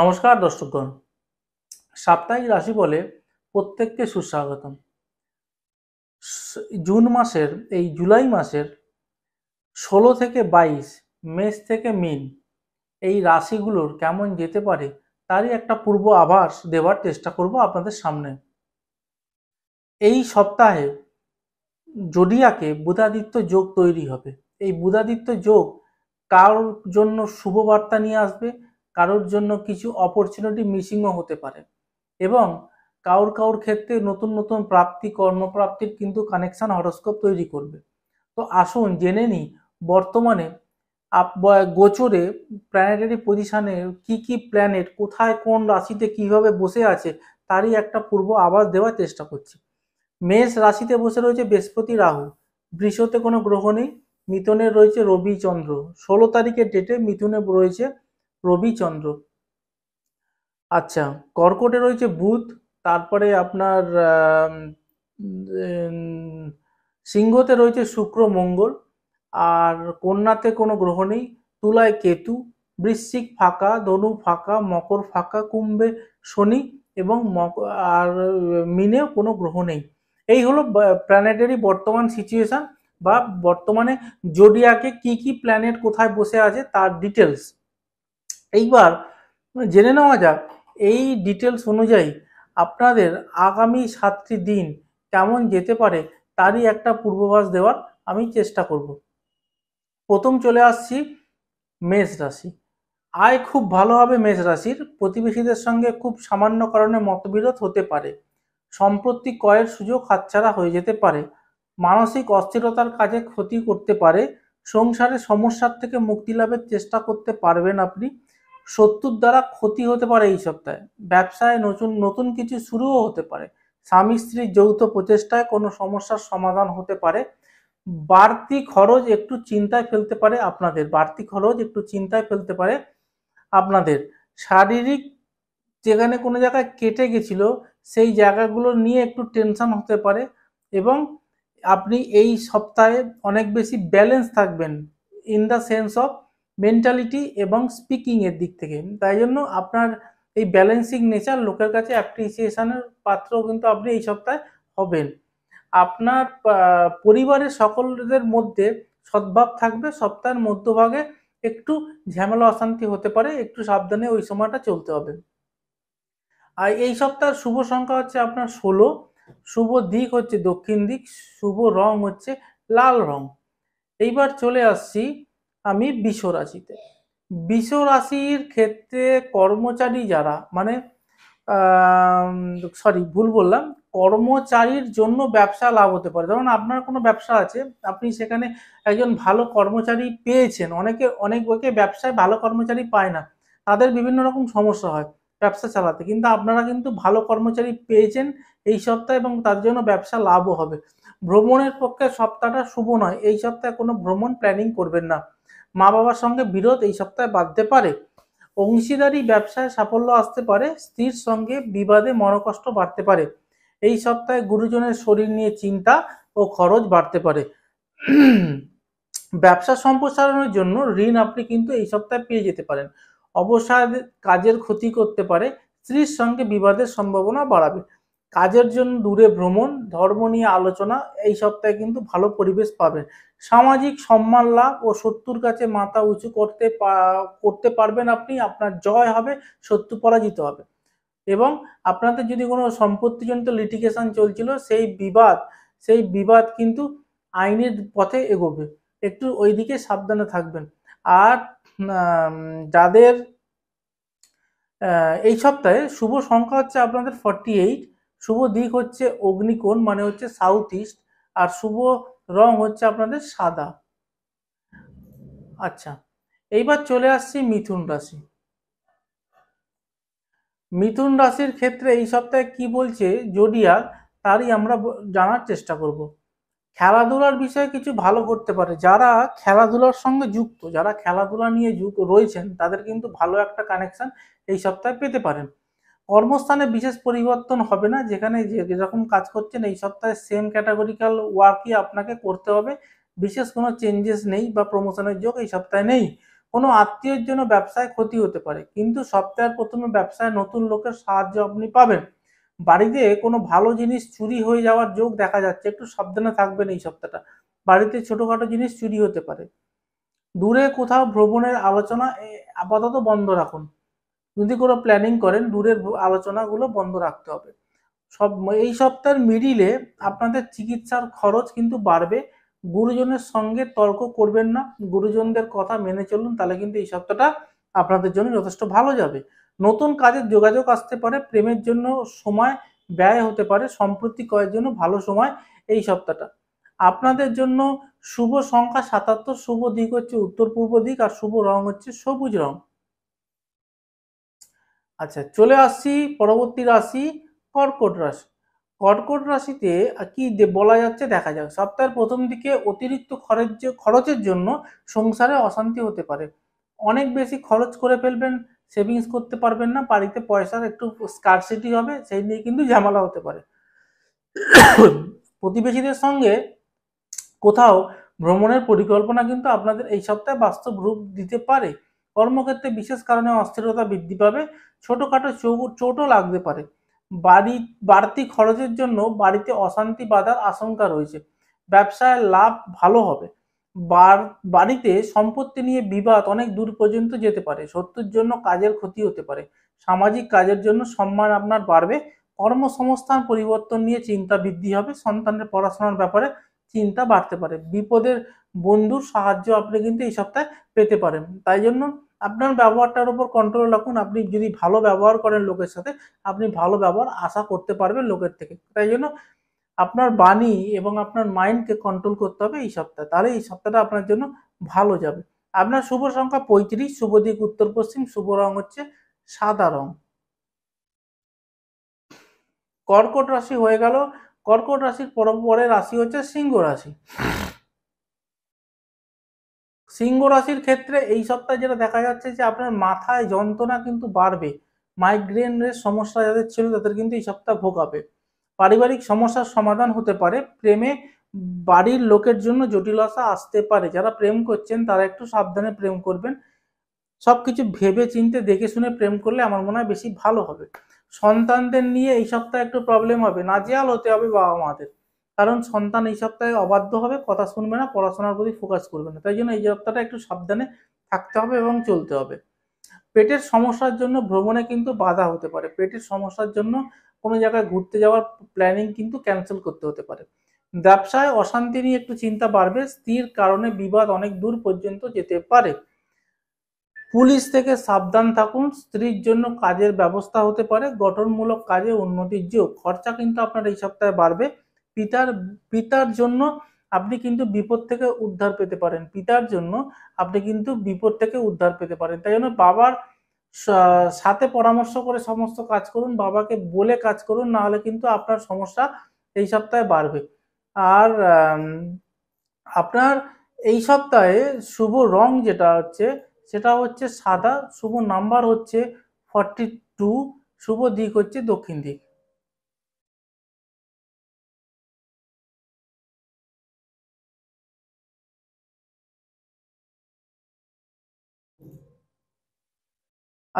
নমস্কার দর্শকগণ সাপ্তাহিক রাশি বলে প্রত্যেককে সুস্বাগতম জুন মাসের এই জুলাই মাসের ষোলো থেকে বাইশ মেষ থেকে মিন এই রাশিগুলোর কেমন যেতে পারে তারই একটা পূর্ব আভাস দেওয়ার চেষ্টা করব আপনাদের সামনে এই সপ্তাহে জডিয়াকে বুধাদিত্য যোগ তৈরি হবে এই বুধাদিত্য যোগ কার জন্য শুভ বার্তা নিয়ে আসবে কারোর জন্য কিছু অপরচুনিটি মিসিংও হতে পারে এবং কাউর কাউর ক্ষেত্রে নতুন নতুন প্রাপ্তি কর্মপ্রাপ্তির কিন্তু কানেকশান হরস্কোপ তৈরি করবে তো আসুন জেনে নিই বর্তমানে আপ গোচরে প্ল্যানেটারি পজিশানে কি কি প্ল্যানেট কোথায় কোন রাশিতে কিভাবে বসে আছে তারই একটা পূর্ব আবাস দেওয়ার চেষ্টা করছি মেষ রাশিতে বসে রয়েছে বৃহস্পতি রাহু বৃষতে কোনো গ্রহ নেই মিথুনের রয়েছে রবি চন্দ্র ষোলো তারিখের ডেটে মিথুনে রয়েছে রবিচন্দ্র আচ্ছা কর্কটে রয়েছে বুধ তারপরে আপনার সিংহতে রয়েছে শুক্র মঙ্গল আর কন্যাতে কোনো গ্রহ নেই তুলায় কেতু বৃশ্চিক ফাঁকা ধনু ফাঁকা মকর ফাঁকা কুম্ভে শনি এবং মক আর মিনে কোনো গ্রহ নেই এই হলো প্ল্যানেটেরই বর্তমান সিচুয়েশান বা বর্তমানে জোডিয়াকে কি কি প্ল্যানেট কোথায় বসে আছে তার ডিটেলস এইবার মানে জেনে নেওয়া যাক এই ডিটেলস অনুযায়ী আপনাদের আগামী সাতটি দিন কেমন যেতে পারে তারই একটা পূর্বাভাস দেওয়ার আমি চেষ্টা করব প্রথম চলে আসছি মেষ রাশি আয় খুব ভালোভাবে মেষ রাশির প্রতিবেশীদের সঙ্গে খুব সামান্য কারণে মতবিরোধ হতে পারে সম্প্রতি ক্রয়ের সুযোগ হাতছাড়া হয়ে যেতে পারে মানসিক অস্থিরতার কাজে ক্ষতি করতে পারে সংসারে সমস্যার থেকে মুক্তি লাভের চেষ্টা করতে পারবেন আপনি শত্রুর দ্বারা ক্ষতি হতে পারে এই সপ্তাহে ব্যবসায় নতুন নতুন কিছু শুরুও হতে পারে স্বামী স্ত্রীর যৌথ প্রচেষ্টায় কোনো সমস্যার সমাধান হতে পারে বাড়তি খরচ একটু চিন্তায় ফেলতে পারে আপনাদের বাড়তি খরচ একটু চিন্তায় ফেলতে পারে আপনাদের শারীরিক যেখানে কোনো জায়গায় কেটে গেছিল সেই জায়গাগুলো নিয়ে একটু টেনশন হতে পারে এবং আপনি এই সপ্তাহে অনেক বেশি ব্যালেন্স থাকবেন in the sense of mentality এবং স্পিকিংয়ের দিক থেকে তাই জন্য আপনার এই ব্যালেন্সিং নেচার লোকের কাছে অ্যাপ্রিসিয়েশনের পাত্র কিন্তু আপনি এই সপ্তাহে হবেন আপনার পরিবারের সকলদের মধ্যে সদ্ভাব থাকবে সপ্তাহের মধ্যভাগে একটু ঝামেলা অশান্তি হতে পারে একটু সাবধানে ওই সময়টা চলতে হবে আর এই সপ্তাহের শুভ সংখ্যা হচ্ছে আপনার ষোলো শুভ দিক হচ্ছে দক্ষিণ দিক শুভ রং হচ্ছে লাল রং এইবার চলে আসছি আমি বিষ রাশিতে বিষ রাশির ক্ষেত্রে কর্মচারী যারা মানে সরি ভুল বললাম কর্মচারীর জন্য ব্যবসা লাভ হতে পারে যেমন আপনার কোনো ব্যবসা আছে আপনি সেখানে একজন ভালো কর্মচারী পেয়েছেন অনেকে অনেক বইকে ব্যবসায় ভালো কর্মচারী পায় না তাদের বিভিন্ন রকম সমস্যা হয় ব্যবসা চালাতে কিন্তু আপনারা কিন্তু ভালো কর্মচারী পেয়েছেন এই সপ্তাহে এবং তার জন্য ব্যবসা লাভও হবে ভ্রমণের পক্ষে সপ্তাহটা শুভ নয় এই সপ্তাহে কোনো ভ্রমণ প্ল্যানিং করবেন না মা বাবার সঙ্গে বিরোধ এই সপ্তাহে বাঁধতে পারে অংশীদারি ব্যবসায় সাফল্য আসতে পারে স্ত্রীর সঙ্গে বিবাদে মনকষ্ট বাড়তে পারে এই সপ্তাহে গুরুজনের শরীর নিয়ে চিন্তা ও খরচ বাড়তে পারে ব্যবসা সম্প্রসারণের জন্য ঋণ আপনি কিন্তু এই সপ্তাহে পেয়ে যেতে পারেন অবসাদ কাজের ক্ষতি করতে পারে স্ত্রীর সঙ্গে বিবাদের সম্ভাবনা বাড়াবে কাজের জন্য দূরে ভ্রমণ ধর্ম নিয়ে আলোচনা এই সপ্তাহে কিন্তু ভালো পরিবেশ পাবেন সামাজিক সম্মান লাভ ও শত্রুর কাছে মাথা উঁচু করতে করতে পারবেন আপনি আপনার জয় হবে শত্রু পরাজিত হবে এবং আপনাদের যদি কোনো সম্পত্তিজনিত লিটিগেশন চলছিল সেই বিবাদ সেই বিবাদ কিন্তু আইনের পথে এগোবে একটু ওই দিকে সাবধানে থাকবেন আর যাদের এই সপ্তাহে শুভ সংখ্যা হচ্ছে আপনাদের ফর্টি এইট শুভ দিক হচ্ছে অগ্নিকোণ মানে হচ্ছে সাউথ ইস্ট আর শুভ রং হচ্ছে আপনাদের সাদা আচ্ছা এইবার চলে আসছি মিথুন রাশি মিথুন রাশির ক্ষেত্রে এই সপ্তাহে কি বলছে জোডিয়া তারই আমরা জানার চেষ্টা করব খেলাধুলার বিষয়ে কিছু ভালো করতে পারে যারা খেলাধুলার সঙ্গে যুক্ত যারা খেলাধুলা নিয়ে যুক্ত রয়েছেন তাদের কিন্তু ভালো একটা কানেকশন এই সপ্তাহে পেতে পারেন কর্মস্থানে বিশেষ পরিবর্তন হবে না যেখানে যেরকম কাজ করছেন এই সপ্তাহে সেম ক্যাটাগরিক্যাল ওয়ার্কই আপনাকে করতে হবে বিশেষ কোনো চেঞ্জেস নেই বা প্রমোশনের যোগ এই সপ্তাহে নেই কোনো আত্মীয়ের জন্য ব্যবসায় ক্ষতি হতে পারে কিন্তু সপ্তাহের প্রথমে ব্যবসায় নতুন লোকের সাহায্য আপনি পাবেন বাড়িতে কোনো ভালো জিনিস চুরি হয়ে যাওয়ার যোগ দেখা যাচ্ছে একটু সাবধানে থাকবেন এই সপ্তাহটা বাড়িতে ছোটোখাটো জিনিস চুরি হতে পারে দূরে কোথাও ভ্রমণের আলোচনা আপাতত বন্ধ রাখুন যদি কোনো প্ল্যানিং করেন দূরের আলোচনাগুলো বন্ধ রাখতে হবে সব এই সপ্তাহের মিডিলে আপনাদের চিকিৎসার খরচ কিন্তু বাড়বে গুরুজনের সঙ্গে তর্ক করবেন না গুরুজনদের কথা মেনে চলুন তাহলে কিন্তু এই সপ্তাহটা আপনাদের জন্য যথেষ্ট ভালো যাবে নতুন কাজের যোগাযোগ আসতে পারে প্রেমের জন্য সময় ব্যয় হতে পারে সম্প্রতি কয়ের জন্য ভালো সময় এই সপ্তাহটা আপনাদের জন্য শুভ সংখ্যা সাতাত্তর শুভ দিক হচ্ছে উত্তর পূর্ব দিক আর শুভ রং হচ্ছে সবুজ রং আচ্ছা চলে আসছি পরবর্তী রাশি কর্কট রাশি কর্কট রাশিতে কি বলা যাচ্ছে দেখা যাক সপ্তাহের প্রথম দিকে অতিরিক্ত খরচ খরচের জন্য সংসারে অশান্তি হতে পারে অনেক বেশি খরচ করে ফেলবেন সেভিংস করতে পারবেন না বাড়িতে পয়সার একটু স্কারসিটি হবে সেই নিয়ে কিন্তু ঝামেলা হতে পারে প্রতিবেশীদের সঙ্গে কোথাও ভ্রমণের পরিকল্পনা কিন্তু আপনাদের এই সপ্তাহে বাস্তব রূপ দিতে পারে কর্মক্ষেত্রে বিশেষ কারণে অস্থিরতা বৃদ্ধি পাবে ছোটোখাটো চোটও লাগতে পারে বাড়ি বাড়তি খরচের জন্য বাড়িতে অশান্তি বাধার আশঙ্কা রয়েছে ব্যবসায় লাভ ভালো হবে বাড়িতে সম্পত্তি নিয়ে বিবাদ অনেক দূর পর্যন্ত যেতে পারে শত্রুর জন্য কাজের ক্ষতি হতে পারে সামাজিক কাজের জন্য সম্মান আপনার বাড়বে কর্মসংস্থান পরিবর্তন নিয়ে চিন্তা বৃদ্ধি হবে সন্তানের পড়াশোনার ব্যাপারে চিন্তা বাড়তে পারে বিপদের বন্ধুর সাহায্য আপনি কিন্তু এই সপ্তাহে পেতে পারেন তাই জন্য আপনার ব্যবহারটার উপর কন্ট্রোল রাখুন আপনি যদি ভালো ব্যবহার করেন লোকের সাথে আপনি ভালো ব্যবহার আশা করতে পারবেন লোকের থেকে তাই জন্য আপনার বাণী এবং আপনার মাইন্ডকে কন্ট্রোল করতে হবে এই সপ্তাহে তাহলে এই সপ্তাহটা আপনার জন্য ভালো যাবে আপনার শুভ সংখ্যা পঁয়ত্রিশ শুভ দিক উত্তর পশ্চিম শুভ রং হচ্ছে সাদা রং কর্কট রাশি হয়ে গেল কর্কট রাশির পরে রাশি হচ্ছে সিংহ রাশি সিংহ রাশির ক্ষেত্রে এই সপ্তাহে যেটা দেখা যাচ্ছে যে আপনার মাথায় যন্ত্রণা কিন্তু বাড়বে মাইগ্রেনের সমস্যা যাদের ছিল তাদের কিন্তু এই সপ্তাহ ভোগাবে পারিবারিক সমস্যার সমাধান হতে পারে প্রেমে বাড়ির লোকের জন্য জটিল আশা আসতে পারে যারা প্রেম করছেন তারা একটু সাবধানে প্রেম করবেন সব কিছু ভেবে চিনতে দেখে শুনে প্রেম করলে আমার মনে হয় বেশি ভালো হবে সন্তানদের নিয়ে এই সপ্তাহে একটু প্রবলেম হবে না নাজেহাল হতে হবে বাবা মাদের কারণ সন্তান এই সপ্তাহে অবাধ্য হবে কথা শুনবে না পড়াশোনার প্রতি ফোকাস করবে না তাই জন্য এই সপ্তাহটা একটু সাবধানে থাকতে হবে এবং চলতে হবে পেটের সমস্যার জন্য ভ্রমণে কিন্তু বাধা হতে পারে পেটের সমস্যার জন্য কোনো জায়গায় ঘুরতে যাওয়ার প্ল্যানিং কিন্তু ক্যান্সেল করতে হতে পারে ব্যবসায় অশান্তি নিয়ে একটু চিন্তা বাড়বে স্থির কারণে বিবাদ অনেক দূর পর্যন্ত যেতে পারে পুলিশ থেকে সাবধান থাকুন স্ত্রীর জন্য কাজের ব্যবস্থা হতে পারে গঠনমূলক কাজে উন্নতির যোগ খরচা কিন্তু আপনার এই সপ্তাহে বাড়বে পিতার পিতার জন্য আপনি কিন্তু বিপদ থেকে উদ্ধার পেতে পারেন পিতার জন্য আপনি কিন্তু বিপদ থেকে উদ্ধার পেতে পারেন তাই জন্য বাবার সাথে পরামর্শ করে সমস্ত কাজ করুন বাবাকে বলে কাজ করুন না হলে কিন্তু আপনার সমস্যা এই সপ্তাহে বাড়বে আর আপনার এই সপ্তাহে শুভ রং যেটা হচ্ছে সেটা হচ্ছে সাদা শুভ নাম্বার হচ্ছে ফর্টি টু শুভ দিক হচ্ছে দক্ষিণ দিক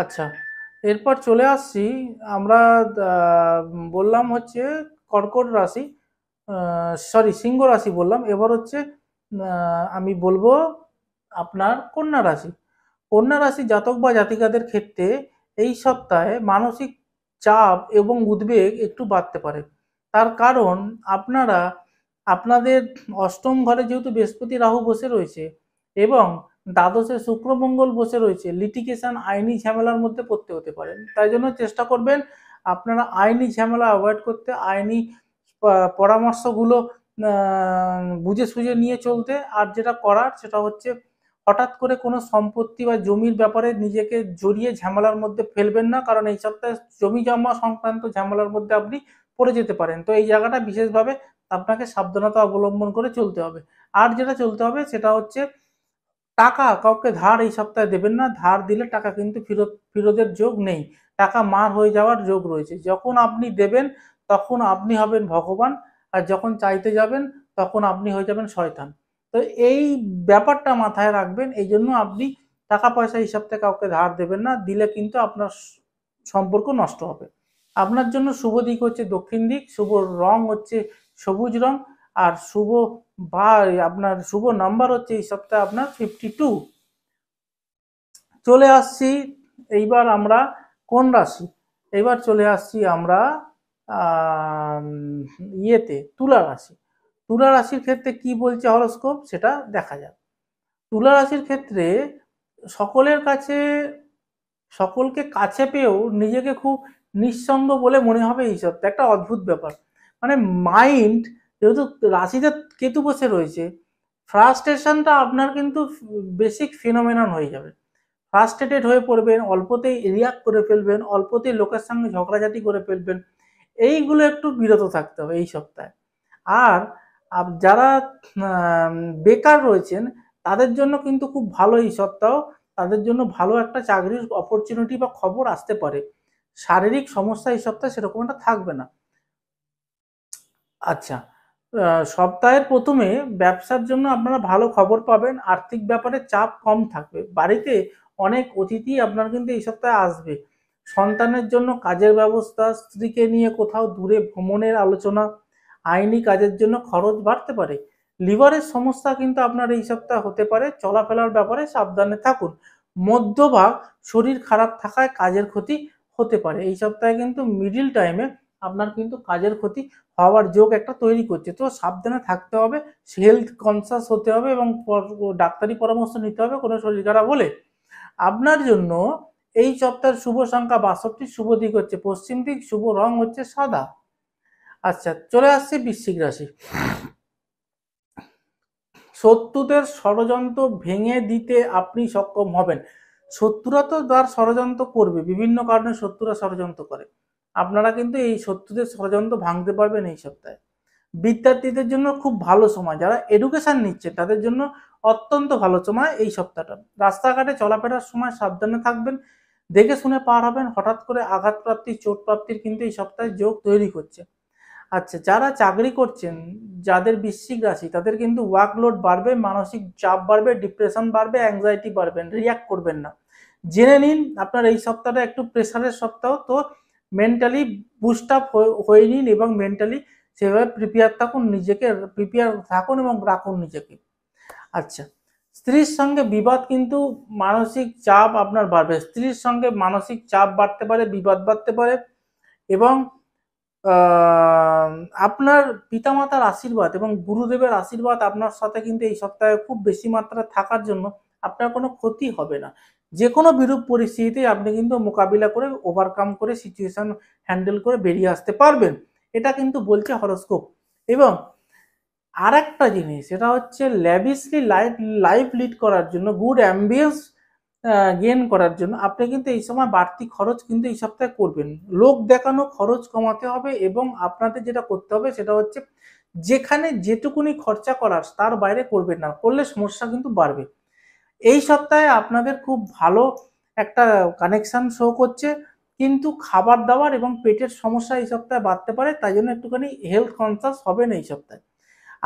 আচ্ছা এরপর চলে আসছি আমরা বললাম হচ্ছে কর্কট রাশি সরি সিংহ রাশি বললাম এবার হচ্ছে আমি বলবো আপনার কন্যা রাশি কন্যা রাশি জাতক বা জাতিকাদের ক্ষেত্রে এই সপ্তাহে মানসিক চাপ এবং উদ্বেগ একটু বাড়তে পারে তার কারণ আপনারা আপনাদের অষ্টম ঘরে যেহেতু বৃহস্পতি রাহু বসে রয়েছে এবং দ্বাদশে শুক্রমঙ্গল বসে রয়েছে লিটিগেশন আইনি ঝামেলার মধ্যে পড়তে হতে পারেন তাই জন্য চেষ্টা করবেন আপনারা আইনি ঝামেলা অ্যাভয়েড করতে আইনি পরামর্শগুলো বুঝে সুঝে নিয়ে চলতে আর যেটা করার সেটা হচ্ছে হঠাৎ করে কোনো সম্পত্তি বা জমির ব্যাপারে নিজেকে জড়িয়ে ঝামেলার মধ্যে ফেলবেন না কারণ এই সপ্তাহে জমি জমা সংক্রান্ত ঝামেলার মধ্যে আপনি পড়ে যেতে পারেন তো এই জায়গাটা বিশেষভাবে আপনাকে সাবধানতা অবলম্বন করে চলতে হবে আর যেটা চলতে হবে সেটা হচ্ছে টাকা কাউকে ধার এই সপ্তাহে দেবেন না ধার দিলে টাকা কিন্তু ফেরত ফেরতের যোগ নেই টাকা মার হয়ে যাওয়ার যোগ রয়েছে যখন আপনি দেবেন তখন আপনি হবেন ভগবান আর যখন চাইতে যাবেন তখন আপনি হয়ে যাবেন শয়তান তো এই ব্যাপারটা মাথায় রাখবেন এই জন্য আপনি টাকা পয়সা এই সপ্তাহে কাউকে ধার দেবেন না দিলে কিন্তু আপনার সম্পর্ক নষ্ট হবে আপনার জন্য শুভ দিক হচ্ছে দক্ষিণ দিক শুভ রং হচ্ছে সবুজ রং আর শুভ বা আপনার শুভ নাম্বার হচ্ছে এই সপ্তাহে আপনার ফিফটি টু চলে আসছি এইবার আমরা কোন রাশি এইবার চলে আসছি আমরা ইয়েতে তুলা রাশি তুলা রাশির ক্ষেত্রে কি বলছে হরস্কোপ সেটা দেখা যাক তুলা রাশির ক্ষেত্রে সকলের কাছে সকলকে কাছে পেয়েও নিজেকে খুব নিঃসঙ্গ বলে মনে হবে এই সপ্তাহে একটা অদ্ভুত ব্যাপার মানে মাইন্ড যেহেতু রাশিতে কেতু বসে রয়েছে ফ্রাস্ট্রেশনটা আপনার কিন্তু বেসিক ফিনোমেনন হয়ে যাবে ফ্রাস্ট্রেটেড হয়ে পড়বেন অল্পতেই রিয়াক্ট করে ফেলবেন অল্পতেই লোকের সঙ্গে ঝগড়াঝাটি করে ফেলবেন এইগুলো একটু বিরত থাকতে হবে এই সপ্তাহে আর যারা বেকার রয়েছেন তাদের জন্য কিন্তু খুব ভালো এই সপ্তাহ তাদের জন্য ভালো একটা চাকরির অপরচুনিটি বা খবর আসতে পারে শারীরিক সমস্যা এই সপ্তাহে সেরকম একটা থাকবে না আচ্ছা সপ্তাহের প্রথমে ব্যবসার জন্য আপনারা ভালো খবর পাবেন আর্থিক ব্যাপারে চাপ কম থাকবে বাড়িতে অনেক অতিথি আপনার কিন্তু এই সপ্তাহে আসবে সন্তানের জন্য কাজের ব্যবস্থা স্ত্রীকে নিয়ে কোথাও দূরে ভ্রমণের আলোচনা আইনি কাজের জন্য খরচ বাড়তে পারে লিভারের সমস্যা কিন্তু আপনার এই সপ্তাহে হতে পারে চলাফেরার ব্যাপারে সাবধানে থাকুন মধ্যভাগ শরীর খারাপ থাকায় কাজের ক্ষতি হতে পারে এই সপ্তাহে কিন্তু মিডিল টাইমে আপনার কিন্তু কাজের ক্ষতি হওয়ার যোগ একটা তৈরি করছে তো সাবধানে থাকতে হবে হেলথ কনসাস হতে হবে এবং ডাক্তারি পরামর্শ নিতে হবে কোনো শরীর খারাপ হলে আপনার জন্য এই সপ্তাহের শুভ সংখ্যা বাষট্টি শুভ দিক হচ্ছে পশ্চিম দিক শুভ রং হচ্ছে সাদা আচ্ছা চলে আসছে বৃশ্চিক রাশি শত্রুদের ষড়যন্ত্র ভেঙে দিতে আপনি সক্ষম হবেন শত্রুরা তো তার ষড়যন্ত্র করবে বিভিন্ন কারণে শত্রুরা ষড়যন্ত্র করে আপনারা কিন্তু এই শত্রুদের ষড়যন্ত্র ভাঙতে পারবেন এই সপ্তাহে বিদ্যার্থীদের জন্য খুব ভালো সময় যারা এডুকেশান নিচ্ছে তাদের জন্য অত্যন্ত ভালো সময় এই সপ্তাহটা রাস্তাঘাটে চলাফেরার সময় সাবধানে থাকবেন দেখে শুনে পার হবেন হঠাৎ করে আঘাতপ্রাপ্তি চোটপ্রাপ্তির কিন্তু এই সপ্তাহে যোগ তৈরি করছে আচ্ছা যারা চাকরি করছেন যাদের বৃশ্চিক রাশি তাদের কিন্তু ওয়ার্কলোড বাড়বে মানসিক চাপ বাড়বে ডিপ্রেশন বাড়বে অ্যাংজাইটি বাড়বেন রিয়াক্ট করবেন না জেনে নিন আপনার এই সপ্তাহটা একটু প্রেশারের সপ্তাহ তো মেন্টালি বুস্ট আপ হয়ে নিন এবং মেন্টালি সেভাবে প্রিপেয়ার থাকুন নিজেকে প্রিপেয়ার থাকুন এবং রাখুন নিজেকে আচ্ছা স্ত্রীর সঙ্গে বিবাদ কিন্তু মানসিক চাপ আপনার বাড়বে স্ত্রীর সঙ্গে মানসিক চাপ বাড়তে পারে বিবাদ বাড়তে পারে এবং আপনার পিতামাতার আশীর্বাদ এবং গুরুদেবের আশীর্বাদ আপনার সাথে কিন্তু এই সপ্তাহে খুব বেশি মাত্রায় থাকার জন্য আপনার কোনো ক্ষতি হবে না যে কোনো বিরূপ পরিস্থিতিতে আপনি কিন্তু মোকাবিলা করে ওভারকাম করে সিচুয়েশন হ্যান্ডেল করে বেরিয়ে আসতে পারবেন এটা কিন্তু বলছে হরস্কোপ এবং আর একটা জিনিস সেটা হচ্ছে ল্যাভিসলি লাইফ লাইফ লিড করার জন্য গুড অ্যাম্বিয়েন্স গেন করার জন্য আপনি কিন্তু এই সময় বাড়তি খরচ কিন্তু এই সপ্তাহে করবেন লোক দেখানো খরচ কমাতে হবে এবং আপনাদের যেটা করতে হবে সেটা হচ্ছে যেখানে যেটুকুনি খরচা করার তার বাইরে করবেন না করলে সমস্যা কিন্তু বাড়বে এই সপ্তাহে আপনাদের খুব ভালো একটা কানেকশান শো করছে কিন্তু খাবার দাবার এবং পেটের সমস্যা এই সপ্তাহে বাড়তে পারে তাই জন্য একটুখানি হেলথ কনসাস হবেন এই সপ্তাহে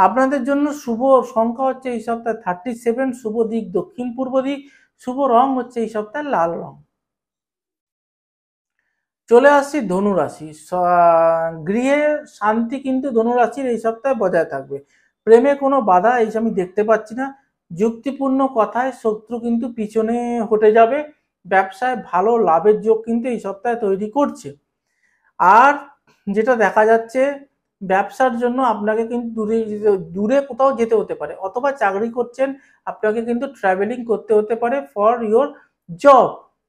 আপনাদের জন্য শুভ সংখ্যা হচ্ছে এই সপ্তাহে থার্টি সেভেন শুভ দিক দক্ষিণ পূর্ব দিক শুভ রং হচ্ছে এই সপ্তাহে লাল রং চলে আসছি ধনুরাশি গৃহে শান্তি কিন্তু ধনুরাশির এই সপ্তাহে বজায় থাকবে প্রেমে কোনো বাধা এই আমি দেখতে পাচ্ছি না যুক্তিপূর্ণ কথায় শত্রু কিন্তু পিছনে হটে যাবে ব্যবসায় ভালো লাভের যোগ কিন্তু এই সপ্তাহে তৈরি করছে আর যেটা দেখা যাচ্ছে ব্যবসার জন্য আপনাকে কিন্তু দূরে দূরে কোথাও যেতে হতে পারে অথবা চাকরি করছেন আপনাকে কিন্তু ট্রাভেলিং করতে হতে পারে ফর ইউর জব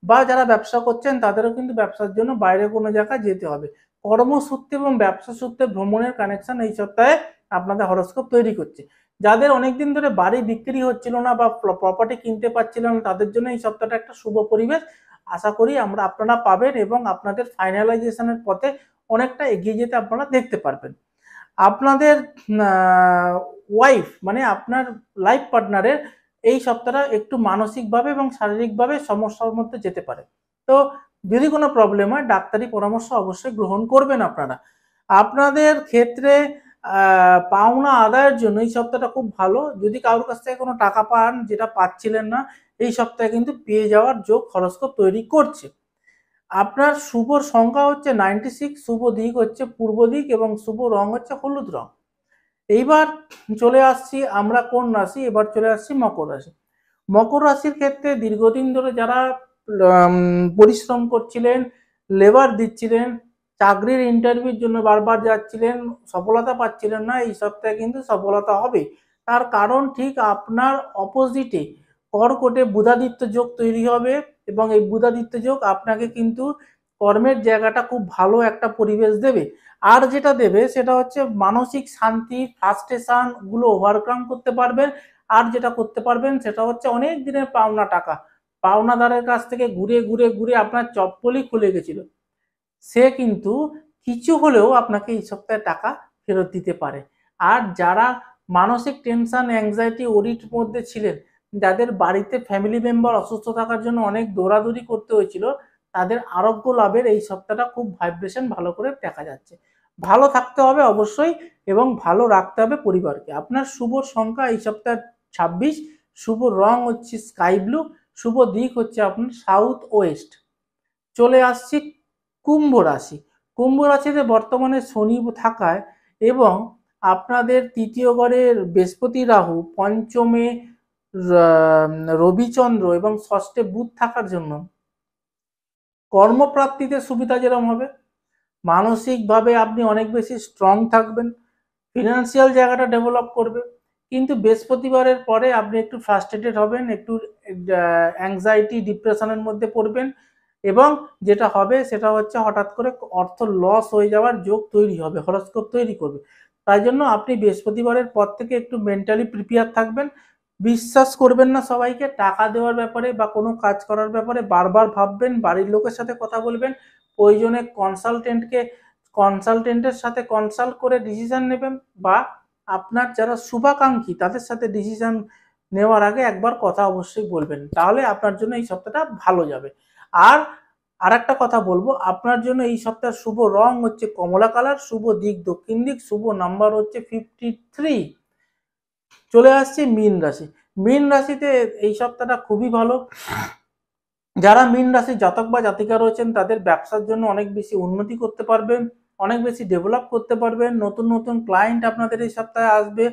বা যারা ব্যবসা করছেন তাদেরও কিন্তু ব্যবসার জন্য বাইরে কোনো জায়গায় যেতে হবে কর্মসূত্রে এবং ব্যবসা সূত্রে ভ্রমণের কানেকশন এই সপ্তাহে আপনাদের হরস্কোপ তৈরি করছে যাদের অনেকদিন ধরে বাড়ি বিক্রি হচ্ছিল না বা প্রপার্টি কিনতে পারছিল না তাদের জন্য এই সপ্তাহটা একটা শুভ পরিবেশ আশা করি আমরা আপনারা পাবেন এবং আপনাদের ফাইনালাইজেশনের পথে অনেকটা এগিয়ে যেতে আপনারা দেখতে পারবেন আপনাদের ওয়াইফ মানে আপনার লাইফ পার্টনারের এই সপ্তাহটা একটু মানসিকভাবে এবং শারীরিকভাবে সমস্যার মধ্যে যেতে পারে তো যদি কোনো প্রবলেম হয় ডাক্তারি পরামর্শ অবশ্যই গ্রহণ করবেন আপনারা আপনাদের ক্ষেত্রে পাওনা আদায়ের জন্য এই সপ্তাহটা খুব ভালো যদি কারোর কাছ থেকে কোনো টাকা পান যেটা পাচ্ছিলেন না এই সপ্তাহে কিন্তু পেয়ে যাওয়ার যোগ খরচ তৈরি করছে আপনার শুভ সংখ্যা হচ্ছে নাইনটি সিক্স শুভ দিক হচ্ছে পূর্ব দিক এবং শুভ রং হচ্ছে হলুদ রং এইবার চলে আসছি আমরা কোন রাশি এবার চলে আসছি মকর রাশি মকর রাশির ক্ষেত্রে দীর্ঘদিন ধরে যারা পরিশ্রম করছিলেন লেবার দিচ্ছিলেন চাকরির ইন্টারভিউর জন্য বারবার যাচ্ছিলেন সফলতা পাচ্ছিলেন না এই সপ্তাহে কিন্তু সফলতা হবে তার কারণ ঠিক আপনার অপোজিটে কর্কটে বুধাদিত্য যোগ তৈরি হবে এবং এই বুধাদিত্য যোগ আপনাকে কিন্তু কর্মের জায়গাটা খুব ভালো একটা পরিবেশ দেবে আর যেটা দেবে সেটা হচ্ছে মানসিক শান্তি গুলো ওভারকাম করতে পারবেন আর যেটা করতে পারবেন সেটা হচ্ছে অনেক দিনের পাওনা টাকা পাওনাদারের কাছ থেকে ঘুরে ঘুরে ঘুরে আপনার চপ্পলই খুলে গেছিলো সে কিন্তু কিছু হলেও আপনাকে এই সপ্তাহে টাকা ফেরত দিতে পারে আর যারা মানসিক টেনশন অ্যাংজাইটি ওরিট মধ্যে ছিলেন যাদের বাড়িতে ফ্যামিলি মেম্বার অসুস্থ থাকার জন্য অনেক দৌড়াদৌড়ি করতে হয়েছিল তাদের আরোগ্য লাভের এই সপ্তাহটা খুব ভাইব্রেশন ভালো করে দেখা যাচ্ছে ভালো থাকতে হবে অবশ্যই এবং ভালো রাখতে হবে পরিবারকে আপনার শুভ সংখ্যা এই সপ্তাহে ছাব্বিশ শুভ রং হচ্ছে স্কাই ব্লু শুভ দিক হচ্ছে আপনার সাউথ ওয়েস্ট চলে আসছি কুম্ভ রাশি কুম্ভ রাশিতে বর্তমানে শনি থাকায় এবং আপনাদের তৃতীয় ঘরের বৃহস্পতি রাহু পঞ্চমে রবিচন্দ্র এবং ষষ্ঠে বুধ থাকার জন্য কর্মপ্রাপ্তিতে সুবিধা যেরকম হবে মানসিকভাবে আপনি অনেক বেশি স্ট্রং থাকবেন ফিনান্সিয়াল জায়গাটা ডেভেলপ করবে কিন্তু বৃহস্পতিবারের পরে আপনি একটু ফ্রাস্ট্রেটেড হবেন একটু অ্যাংজাইটি ডিপ্রেশনের মধ্যে পড়বেন এবং যেটা হবে সেটা হচ্ছে হঠাৎ করে অর্থ লস হয়ে যাওয়ার যোগ তৈরি হবে হরস্কোপ তৈরি করবে তাই জন্য আপনি বৃহস্পতিবারের পর থেকে একটু মেন্টালি প্রিপেয়ার থাকবেন বিশ্বাস করবেন না সবাইকে টাকা দেওয়ার ব্যাপারে বা কোনো কাজ করার ব্যাপারে বারবার ভাববেন বাড়ির লোকের সাথে কথা বলবেন প্রয়োজনে কনসালটেন্টকে কনসালটেন্টের সাথে কনসাল্ট করে ডিসিশান নেবেন বা আপনার যারা শুভাকাঙ্ক্ষী তাদের সাথে ডিসিশান নেওয়ার আগে একবার কথা অবশ্যই বলবেন তাহলে আপনার জন্য এই সপ্তাহটা ভালো যাবে আর আর একটা কথা বলবো আপনার জন্য এই সপ্তাহের শুভ রং হচ্ছে কমলা কালার শুভ দিক দক্ষিণ দিক শুভ নাম্বার হচ্ছে ফিফটি থ্রি চলে আসছে মীন রাশি মীন রাশিতে এই সপ্তাহটা খুবই ভালো যারা মীন রাশির জাতক বা জাতিকা রয়েছেন তাদের ব্যবসার জন্য অনেক বেশি উন্নতি করতে পারবেন অনেক বেশি ডেভেলপ করতে পারবেন নতুন নতুন ক্লায়েন্ট আপনাদের এই সপ্তাহে আসবে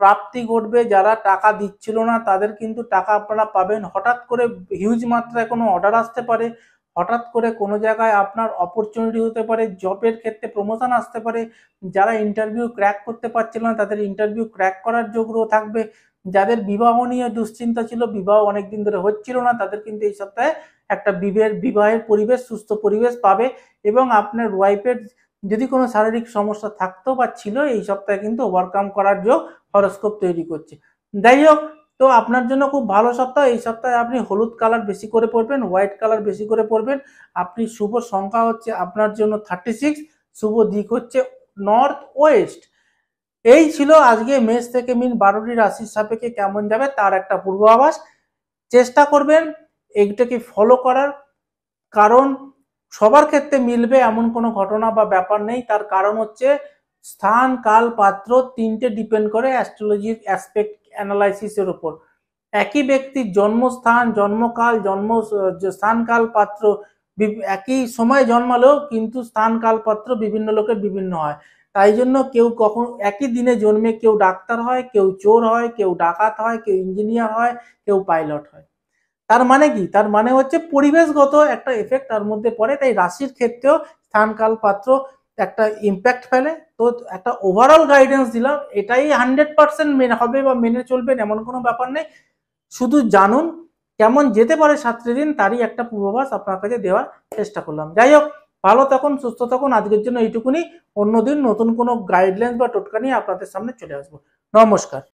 প্রাপ্তি ঘটবে যারা টাকা দিচ্ছিল না তাদের কিন্তু টাকা আপনারা পাবেন হঠাৎ করে হিউজ মাত্রায় কোনো অর্ডার আসতে পারে হঠাৎ করে কোনো জায়গায় আপনার অপরচুনিটি হতে পারে জবের ক্ষেত্রে প্রমোশন আসতে পারে যারা ইন্টারভিউ ক্র্যাক করতে পারছিল না তাদের ইন্টারভিউ ক্র্যাক করার যোগ্য থাকবে যাদের বিবাহ নিয়ে দুশ্চিন্তা ছিল বিবাহ অনেকদিন ধরে হচ্ছিল না তাদের কিন্তু এই সপ্তাহে একটা বিবাহের বিবাহের পরিবেশ সুস্থ পরিবেশ পাবে এবং আপনার ওয়াইফের যদি কোনো শারীরিক সমস্যা থাকতো বা ছিল এই সপ্তাহে কিন্তু ওভারকাম করার যোগ হরস্কোপ তৈরি করছে যাই হোক তো আপনার জন্য খুব ভালো সপ্তাহ এই সপ্তাহে আপনি হলুদ কালার বেশি করে পরবেন হোয়াইট কালার বেশি করে পরবেন আপনি শুভ সংখ্যা হচ্ছে আপনার জন্য থার্টি সিক্স শুভ দিক হচ্ছে নর্থ ওয়েস্ট এই ছিল আজকে মেষ থেকে মিন বারোটি রাশির সাপেক্ষে কেমন যাবে তার একটা পূর্বাভাস চেষ্টা করবেন এইটাকে ফলো করার কারণ সবার ক্ষেত্রে মিলবে এমন কোনো ঘটনা বা ব্যাপার নেই তার কারণ হচ্ছে স্থান কাল পাত্র তিনটে ডিপেন্ড করে অ্যাস্ট্রোলজির অ্যাসপেক্ট অ্যানালাইসিসের উপর একই ব্যক্তির জন্মস্থান জন্মকাল জন্ম স্থানকাল পাত্র একই সময় জন্মালেও কিন্তু স্থানকাল পাত্র বিভিন্ন লোকের বিভিন্ন হয় তাই জন্য কেউ কখন একই দিনে জন্মে কেউ ডাক্তার হয় কেউ চোর হয় কেউ ডাকাত হয় কেউ ইঞ্জিনিয়ার হয় কেউ পাইলট হয় তার মানে কি তার মানে হচ্ছে পরিবেশগত একটা এফেক্ট তার মধ্যে পড়ে তাই রাশির ক্ষেত্রেও স্থানকাল পাত্র একটা ইম্প্যাক্ট ফেলে তো একটা ওভারঅল গাইডেন্স দিলাম এটাই হান্ড্রেড পার্সেন্ট মেনে হবে বা মেনে চলবেন এমন কোনো ব্যাপার নেই শুধু জানুন কেমন যেতে পারে সাতটি দিন তারই একটা পূর্বাভাস আপনার কাছে দেওয়ার চেষ্টা করলাম যাই হোক ভালো থাকুন সুস্থ থাকুন আজকের জন্য এইটুকুনি অন্যদিন নতুন কোনো গাইডলাইন বা টোটকা নিয়ে আপনাদের সামনে চলে আসবো নমস্কার